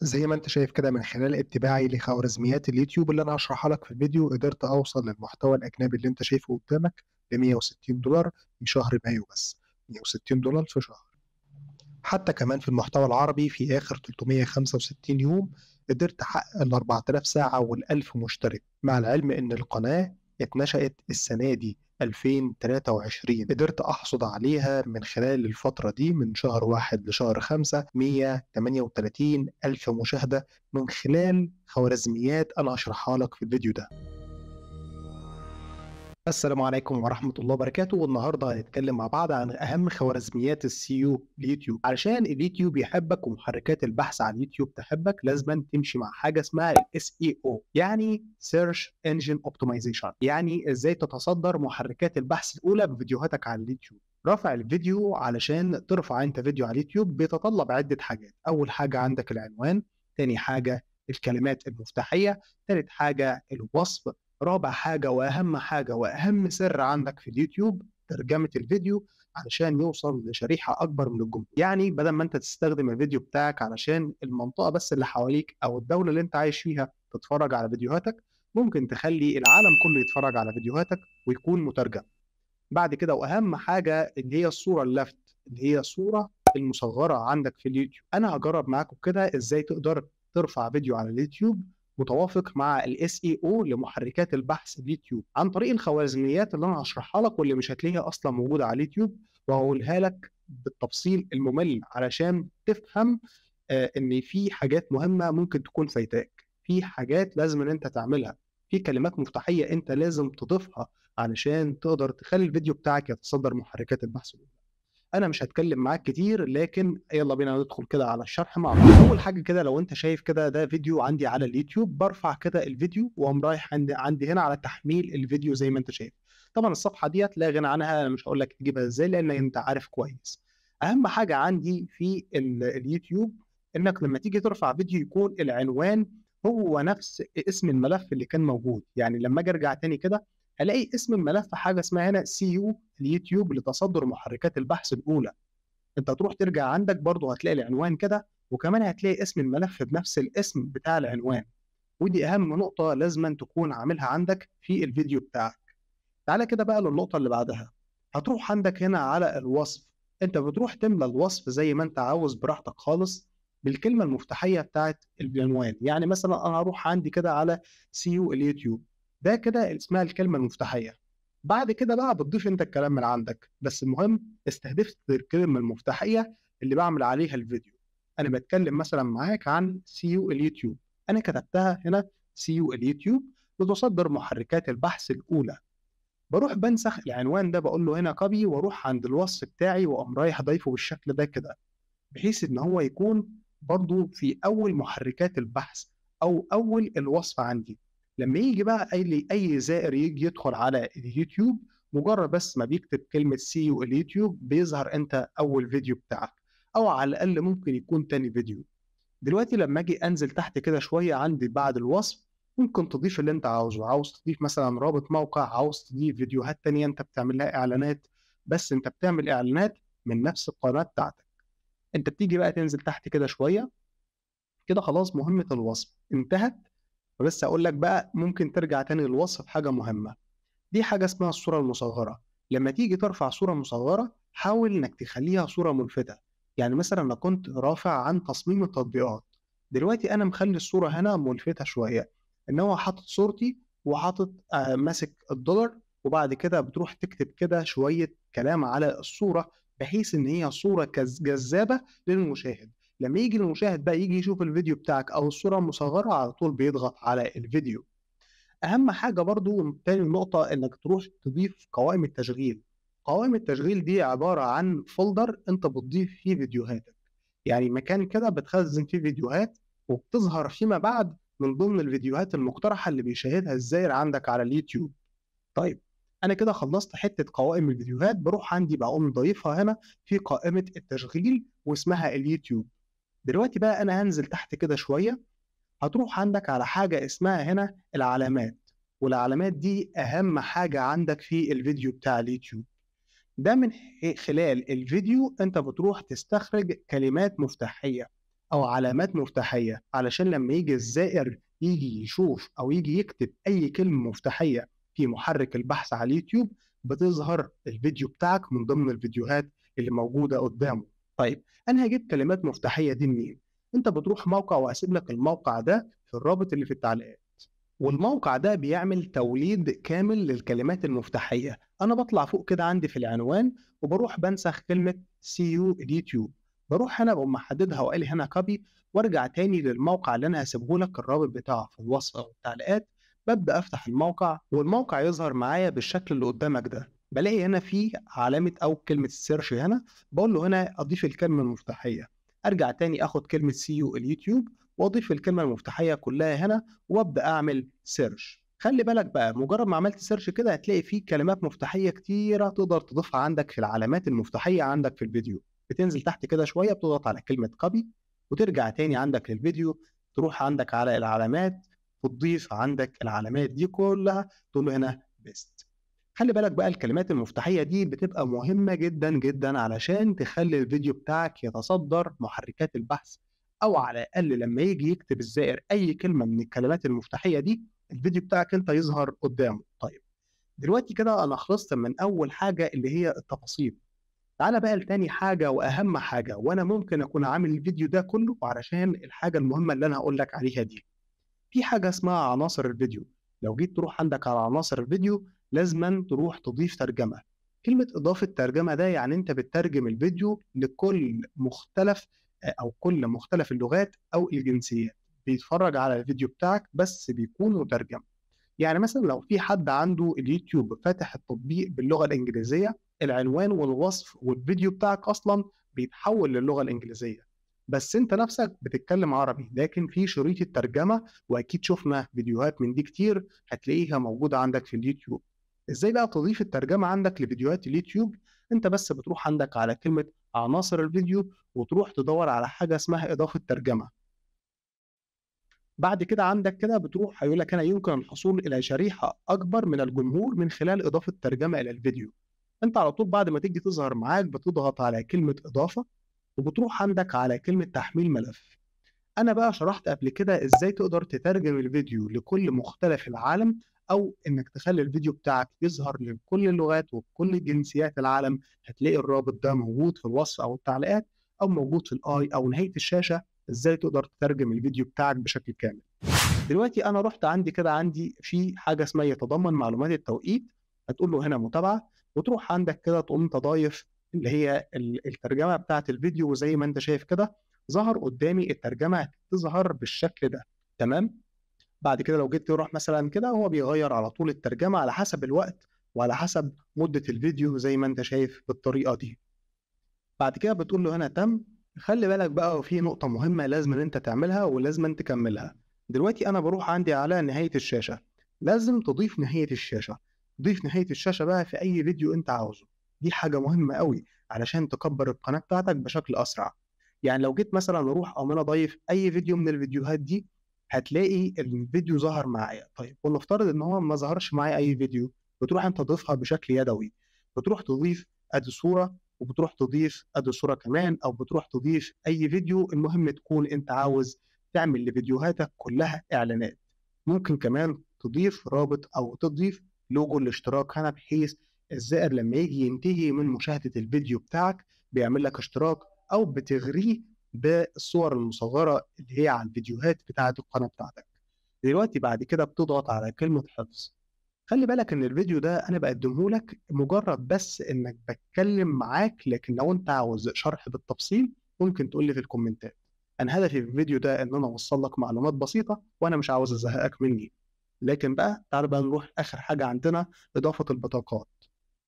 زي ما انت شايف كده من خلال اتباعي لخوارزميات اليوتيوب اللي انا هشرحها لك في الفيديو قدرت اوصل للمحتوى الاجنبي اللي انت شايفه قدامك ب 160 دولار في شهر مايو بس 160 دولار في شهر حتى كمان في المحتوى العربي في اخر 365 يوم قدرت احقق ال 4000 ساعه وال 1000 مشترك مع العلم ان القناه اتنشأت السنه دي 2023 قدرت أحصد عليها من خلال الفترة دي من شهر واحد لشهر خمسة 138 ألف مشاهدة من خلال خوارزميات أنا هشرحها لك في الفيديو ده السلام عليكم ورحمة الله وبركاته والنهاردة هنتكلم مع بعض عن أهم خوارزميات السيو اليوتيوب علشان اليوتيوب يحبك ومحركات البحث على اليوتيوب تحبك لازم تمشي مع حاجة اسمها الاس اي او e يعني سيرش انجن اوبتمايزيشن يعني ازاي تتصدر محركات البحث الأولى بفيديوهاتك على اليوتيوب رفع الفيديو علشان ترفع انت فيديو على اليوتيوب بيتطلب عدة حاجات أول حاجة عندك العنوان تاني حاجة الكلمات المفتاحية تالت حاجة الوصف رابع حاجة وأهم حاجة وأهم سر عندك في اليوتيوب ترجمة الفيديو علشان يوصل لشريحة أكبر من الجمهور يعني بدل ما أنت تستخدم الفيديو بتاعك علشان المنطقة بس اللي حواليك أو الدولة اللي أنت عايش فيها تتفرج على فيديوهاتك ممكن تخلي العالم كله يتفرج على فيديوهاتك ويكون مترجم بعد كده وأهم حاجة اللي هي الصورة اللافت اللي هي الصورة المصغرة عندك في اليوتيوب أنا هجرب معاكم كده إزاي تقدر ترفع فيديو على اليوتيوب متوافق مع الاس اي او e لمحركات البحث اليوتيوب عن طريق الخوارزميات اللي انا هشرحها لك واللي مش هتلاقيها اصلا موجوده على اليوتيوب وهقولها لك بالتفصيل الممل علشان تفهم آه ان في حاجات مهمه ممكن تكون فايتاك في حاجات لازم ان انت تعملها في كلمات مفتاحيه انت لازم تضيفها علشان تقدر تخلي الفيديو بتاعك يتصدر محركات البحث اليوتيوب انا مش هتكلم معاك كتير لكن يلا بينا ندخل كده على الشرح مع بعض اول حاجه كده لو انت شايف كده ده فيديو عندي على اليوتيوب برفع كده الفيديو واقوم رايح عندي, عندي هنا على تحميل الفيديو زي ما انت شايف طبعا الصفحه ديت لا غنى عنها انا مش هقول لك تجيبها ازاي لان انت عارف كويس اهم حاجه عندي في اليوتيوب انك لما تيجي ترفع فيديو يكون العنوان هو نفس اسم الملف اللي كان موجود يعني لما اجي ارجع تاني كده الاقي اسم الملف حاجه اسمها هنا سي يو اليوتيوب لتصدر محركات البحث الاولى انت هتروح ترجع عندك برضه هتلاقي العنوان كده وكمان هتلاقي اسم الملف بنفس الاسم بتاع العنوان ودي اهم نقطه لازم تكون عاملها عندك في الفيديو بتاعك تعالى كده بقى للنقطه اللي بعدها هتروح عندك هنا على الوصف انت بتروح تملى الوصف زي ما انت عاوز براحتك خالص بالكلمه المفتاحيه بتاعت العنوان يعني مثلا انا هروح عندي كده على سيو اليوتيوب ده كده اسمها الكلمه المفتاحيه بعد كده بقى بتضيف انت الكلام من عندك بس المهم استهدفت الكلمه المفتاحيه اللي بعمل عليها الفيديو انا بتكلم مثلا معاك عن سيو اليوتيوب انا كتبتها هنا سيو اليوتيوب بتصدر محركات البحث الاولى بروح بنسخ العنوان ده بقول له هنا كوبي واروح عند الوصف بتاعي واقوم رايح ضايفه بالشكل ده كده بحيث ان هو يكون برضو في اول محركات البحث او اول الوصف عندي لما يجي بقى اي اي زائر يجي يدخل على اليوتيوب مجرد بس ما بيكتب كلمه سي اليوتيوب بيظهر انت اول فيديو بتاعك او على الاقل ممكن يكون تاني فيديو دلوقتي لما اجي انزل تحت كده شويه عندي بعد الوصف ممكن تضيف اللي انت عاوزه عاوز تضيف مثلا رابط موقع عاوز تضيف فيديوهات تانية انت بتعمل لها اعلانات بس انت بتعمل اعلانات من نفس القناه بتاعتك انت بتيجي بقى تنزل تحت كده شويه كده خلاص مهمه الوصف انتهت بس اقول لك بقى ممكن ترجع تاني للوصف حاجه مهمه دي حاجه اسمها الصوره المصغره لما تيجي ترفع صوره مصغره حاول انك تخليها صوره ملفته يعني مثلا انا كنت رافع عن تصميم التطبيقات دلوقتي انا مخلي الصوره هنا ملفته شويه ان هو حاطط صورتي وحاطط آه ماسك الدولار وبعد كده بتروح تكتب كده شويه كلام على الصوره بحيث ان هي صوره جذابه للمشاهد لما يجي المشاهد بقى يجي يشوف الفيديو بتاعك او الصوره المصغره على طول بيضغط على الفيديو اهم حاجه برضو تاني نقطه انك تروح تضيف قوائم التشغيل قوائم التشغيل دي عباره عن فولدر انت بتضيف فيه فيديوهاتك يعني مكان كده بتخزن فيه فيديوهات وبتظهر فيما بعد من ضمن الفيديوهات المقترحه اللي بيشاهدها الزائر عندك على اليوتيوب طيب انا كده خلصت حته قوائم الفيديوهات بروح عندي بقوم ضايفها هنا في قائمه التشغيل واسمها اليوتيوب دلوقتي بقى انا هنزل تحت كده شويه هتروح عندك على حاجه اسمها هنا العلامات والعلامات دي اهم حاجه عندك في الفيديو بتاع اليوتيوب ده من خلال الفيديو انت بتروح تستخرج كلمات مفتاحيه او علامات مفتاحيه علشان لما يجي الزائر يجي يشوف او يجي يكتب اي كلمه مفتاحيه في محرك البحث على اليوتيوب بتظهر الفيديو بتاعك من ضمن الفيديوهات اللي موجوده قدامه طيب انا هجيب كلمات مفتاحيه دي منين انت بتروح موقع وهسيب لك الموقع ده في الرابط اللي في التعليقات والموقع ده بيعمل توليد كامل للكلمات المفتاحيه انا بطلع فوق كده عندي في العنوان وبروح بنسخ كلمه سي يو اليوتيوب بروح هنا بقوم محددها وقالي هنا كوبي وارجع تاني للموقع اللي انا هسيبه لك الرابط بتاعه في الوصف او التعليقات ببدا افتح الموقع والموقع يظهر معايا بالشكل اللي قدامك ده بلاقي هنا في علامه او كلمه السيرش هنا بقول له هنا اضيف الكلمه المفتاحيه ارجع تاني اخد كلمه سيو اليوتيوب واضيف الكلمه المفتاحيه كلها هنا وابدا اعمل سيرش خلي بالك بقى مجرد ما عملت سيرش كده هتلاقي فيه كلمات مفتاحيه كتيره تقدر تضيفها عندك في العلامات المفتاحيه عندك في الفيديو بتنزل تحت كده شويه بتضغط على كلمه كوبي وترجع تاني عندك للفيديو تروح عندك على العلامات وتضيف عندك العلامات دي كلها تقول له هنا بيست خلي بالك بقى الكلمات المفتاحية دي بتبقى مهمة جدا جدا علشان تخلي الفيديو بتاعك يتصدر محركات البحث أو على الأقل لما يجي يكتب الزائر أي كلمة من الكلمات المفتاحية دي الفيديو بتاعك أنت يظهر قدامه طيب دلوقتي كده أنا خلصت من أول حاجة اللي هي التفاصيل تعالى بقى لتاني حاجة وأهم حاجة وأنا ممكن أكون عامل الفيديو ده كله علشان الحاجة المهمة اللي أنا هقول لك عليها دي في حاجة اسمها عناصر الفيديو لو جيت تروح عندك على عناصر الفيديو لازما تروح تضيف ترجمه كلمه اضافه ترجمه ده يعني انت بتترجم الفيديو لكل مختلف آه، او كل مختلف اللغات او الجنسيات بيتفرج على الفيديو بتاعك بس بيكون مترجم يعني مثلا لو في حد عنده اليوتيوب فاتح التطبيق باللغه الانجليزيه العنوان والوصف والفيديو بتاعك اصلا بيتحول للغه الانجليزيه بس انت نفسك بتتكلم عربي لكن في شريط الترجمه واكيد شفنا فيديوهات من دي كتير هتلاقيها موجوده عندك في اليوتيوب ازاي بقى تضيف الترجمه عندك لفيديوهات اليوتيوب انت بس بتروح عندك على كلمه عناصر الفيديو وتروح تدور على حاجه اسمها اضافه ترجمه بعد كده عندك كده بتروح هيقول لك انا يمكن الحصول الى شريحه اكبر من الجمهور من خلال اضافه ترجمه الى الفيديو انت على طول بعد ما تيجي تظهر معاك بتضغط على كلمه اضافه وبتروح عندك على كلمة تحميل ملف أنا بقى شرحت قبل كده إزاي تقدر تترجم الفيديو لكل مختلف العالم أو إنك تخلي الفيديو بتاعك يظهر لكل اللغات وكل جنسيات العالم هتلاقي الرابط ده موجود في الوصف أو التعليقات أو موجود في الآي أو نهاية الشاشة إزاي تقدر تترجم الفيديو بتاعك بشكل كامل دلوقتي أنا رحت عندي كده عندي في حاجة اسمها يتضمن معلومات التوقيت هتقول له هنا متابعة وتروح عندك كده تقوم تضايف اللي هي الترجمه بتاعه الفيديو وزي ما انت شايف كده ظهر قدامي الترجمه تظهر بالشكل ده تمام بعد كده لو جيت تروح مثلا كده هو بيغير على طول الترجمه على حسب الوقت وعلى حسب مده الفيديو زي ما انت شايف بالطريقه دي بعد كده بتقول له هنا تم خلي بالك بقى في نقطه مهمه لازم ان انت تعملها ولازم ان تكملها دلوقتي انا بروح عندي على نهايه الشاشه لازم تضيف نهايه الشاشه ضيف نهايه الشاشه بقى في اي فيديو انت عاوزه دي حاجه مهمه قوي علشان تكبر القناه بتاعتك بشكل اسرع يعني لو جيت مثلا اروح او انا ضيف اي فيديو من الفيديوهات دي هتلاقي الفيديو ظهر معايا طيب ولنفترض ان هو ما ظهرش معايا اي فيديو بتروح انت تضيفها بشكل يدوي بتروح تضيف ادي صوره وبتروح تضيف ادي صوره كمان او بتروح تضيف اي فيديو المهم تكون انت عاوز تعمل لفيديوهاتك كلها اعلانات ممكن كمان تضيف رابط او تضيف لوجو الاشتراك هنا بحيث الزائر لما يجي ينتهي من مشاهده الفيديو بتاعك بيعمل لك اشتراك او بتغريه بالصور المصغرة اللي هي على الفيديوهات بتاعه القناه بتاعتك دلوقتي بعد كده بتضغط على كلمه حفظ خلي بالك ان الفيديو ده انا بقدمه لك مجرد بس انك بتكلم معاك لكن لو انت عاوز شرح بالتفصيل ممكن تقول لي في الكومنتات انا هدفي في الفيديو ده ان انا اوصل لك معلومات بسيطه وانا مش عاوز ازهقك مني لكن بقى تعال بقى نروح اخر حاجه عندنا اضافه البطاقات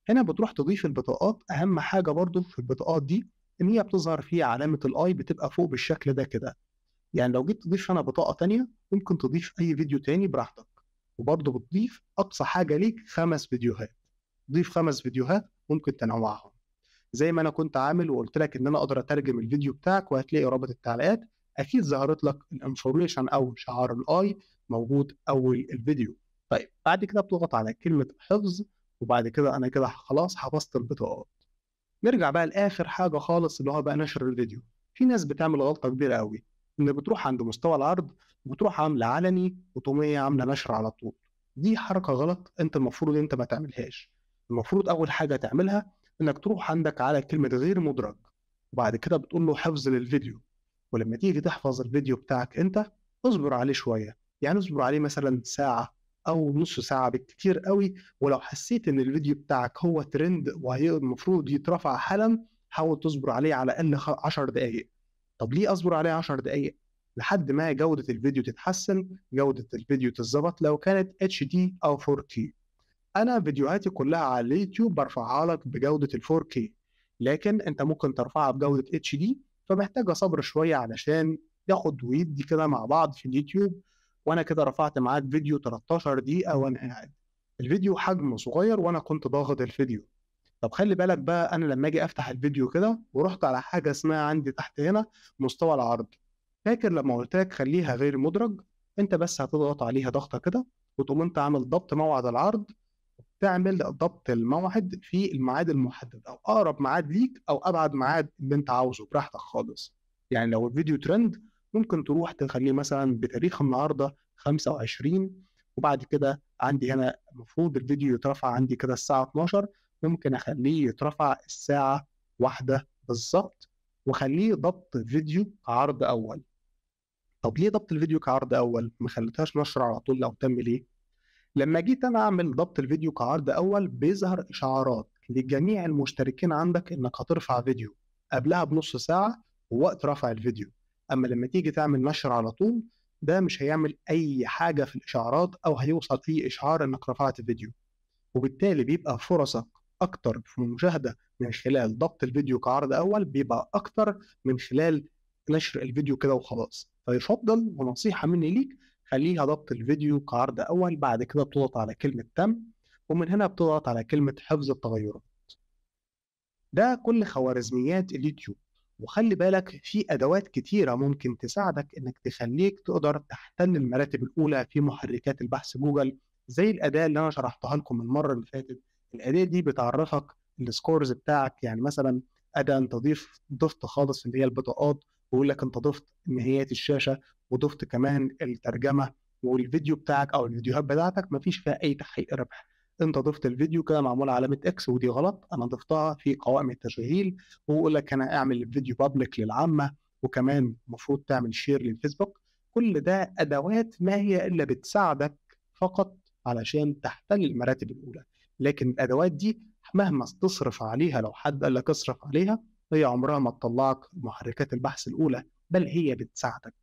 هنا بتروح تضيف البطاقات اهم حاجه برضو في البطاقات دي ان هي بتظهر فيها علامه الاي بتبقى فوق بالشكل ده كده يعني لو جيت تضيف هنا بطاقه تانية ممكن تضيف اي فيديو تاني براحتك وبرضه بتضيف اقصى حاجه ليك خمس فيديوهات ضيف خمس فيديوهات ممكن تنوعهم زي ما انا كنت عامل وقلت لك ان انا اقدر اترجم الفيديو بتاعك وهتلاقي رابط التعليقات اكيد ظهرت لك الانفورميشن او شعار الاي موجود اول الفيديو طيب بعد كده بتضغط على كلمه حفظ وبعد كده انا كده خلاص حفظت البطاقات نرجع بقى لاخر حاجه خالص اللي هو بقى نشر الفيديو في ناس بتعمل غلطه كبيره قوي ان بتروح عند مستوى العرض وبتروح عامله علني وتومية عامله نشر على طول دي حركه غلط انت المفروض انت ما تعملهاش المفروض اول حاجه تعملها انك تروح عندك على كلمه غير مدرج وبعد كده بتقول له حفظ للفيديو ولما تيجي تحفظ الفيديو بتاعك انت اصبر عليه شويه يعني اصبر عليه مثلا ساعه او نص ساعه بالكتير قوي ولو حسيت ان الفيديو بتاعك هو ترند والمفروض يترفع حالا حاول تصبر عليه على الاقل 10 دقائق طب ليه اصبر عليه 10 دقائق لحد ما جوده الفيديو تتحسن جوده الفيديو تتظبط لو كانت اتش دي او 4K انا فيديوهاتي كلها على اليوتيوب برفعها لك بجوده ال 4K لكن انت ممكن ترفعها بجوده اتش دي فمحتاجه صبر شويه علشان ياخد ويدي كده مع بعض في اليوتيوب وانا كده رفعت معاك فيديو 13 دقيقه وانا قاعد الفيديو حجمه صغير وانا كنت ضاغط الفيديو طب خلي بالك بقى انا لما اجي افتح الفيديو كده ورحت على حاجه اسمها عندي تحت هنا مستوى العرض فاكر لما قلت لك خليها غير مدرج انت بس هتضغط عليها ضغطه كده وتقوم انت عامل ضبط موعد العرض تعمل ضبط الموعد في الميعاد المحدد او اقرب ميعاد ليك او ابعد ميعاد اللي انت عاوزه براحتك خالص يعني لو الفيديو ترند ممكن تروح تخليه مثلا بتاريخ النهارده 25 وبعد كده عندي هنا المفروض الفيديو يترفع عندي كده الساعه 12 ممكن اخليه يترفع الساعه واحدة بالظبط وخليه ضبط فيديو كعرض اول طب ليه ضبط الفيديو كعرض اول ما خليتهاش نشر على طول لو تم ليه لما جيت انا اعمل ضبط الفيديو كعرض اول بيظهر اشعارات لجميع المشتركين عندك انك هترفع فيديو قبلها بنص ساعه ووقت رفع الفيديو اما لما تيجي تعمل نشر على طول ده مش هيعمل اي حاجه في الاشعارات او هيوصل اي اشعار انك رفعت فيديو وبالتالي بيبقى فرصك اكتر في المشاهده من خلال ضبط الفيديو كعرض اول بيبقى اكتر من خلال نشر الفيديو كده وخلاص فيفضل ونصيحه مني ليك خليها ضبط الفيديو كعرض اول بعد كده بتضغط على كلمه تم ومن هنا بتضغط على كلمه حفظ التغيرات ده كل خوارزميات اليوتيوب وخلي بالك في ادوات كتيره ممكن تساعدك انك تخليك تقدر تحتل المراتب الاولى في محركات البحث جوجل زي الاداه اللي انا شرحتها لكم المره اللي فاتت الاداه دي بتعرفك السكورز بتاعك يعني مثلا اداه انت ضيف ضفت خالص اللي هي البطاقات بيقول لك انت ضفت نهايات الشاشه وضفت كمان الترجمه والفيديو بتاعك او الفيديوهات بتاعتك مفيش فيها اي تحقيق ربح انت ضفت الفيديو كده معمول علامه اكس ودي غلط انا ضفتها في قوائم التشغيل ويقول لك انا اعمل الفيديو بابليك للعامه وكمان المفروض تعمل شير للفيسبوك كل ده ادوات ما هي الا بتساعدك فقط علشان تحتل المراتب الاولى لكن الادوات دي مهما تصرف عليها لو حد قال لك اصرف عليها هي عمرها ما تطلعك محركات البحث الاولى بل هي بتساعدك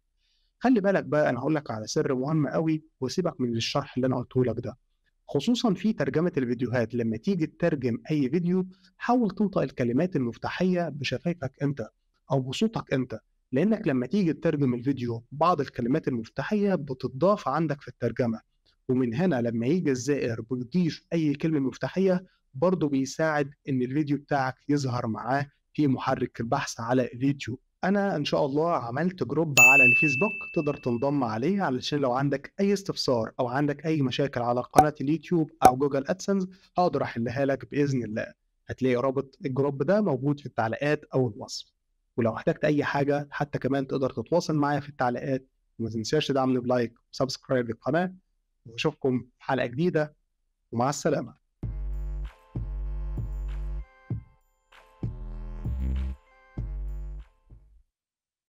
خلي بالك بقى انا هقول لك على سر مهم قوي وسيبك من الشرح اللي انا قلته لك ده خصوصا في ترجمة الفيديوهات لما تيجي تترجم أي فيديو حاول تنطق الكلمات المفتاحية بشفايفك أنت أو بصوتك أنت لأنك لما تيجي تترجم الفيديو بعض الكلمات المفتاحية بتضاف عندك في الترجمة ومن هنا لما يجي الزائر بيضيف أي كلمة مفتاحية برضه بيساعد إن الفيديو بتاعك يظهر معاه في محرك البحث على اليوتيوب انا ان شاء الله عملت جروب على الفيسبوك تقدر تنضم عليه علشان لو عندك اي استفسار او عندك اي مشاكل على قناه اليوتيوب او جوجل ادسنس اقدر احلها لك باذن الله هتلاقي رابط الجروب ده موجود في التعليقات او الوصف ولو احتجت اي حاجه حتى كمان تقدر تتواصل معايا في التعليقات وما تنساش تدعمني بلايك وسبسكرايب للقناه واشوفكم في حلقه جديده ومع السلامه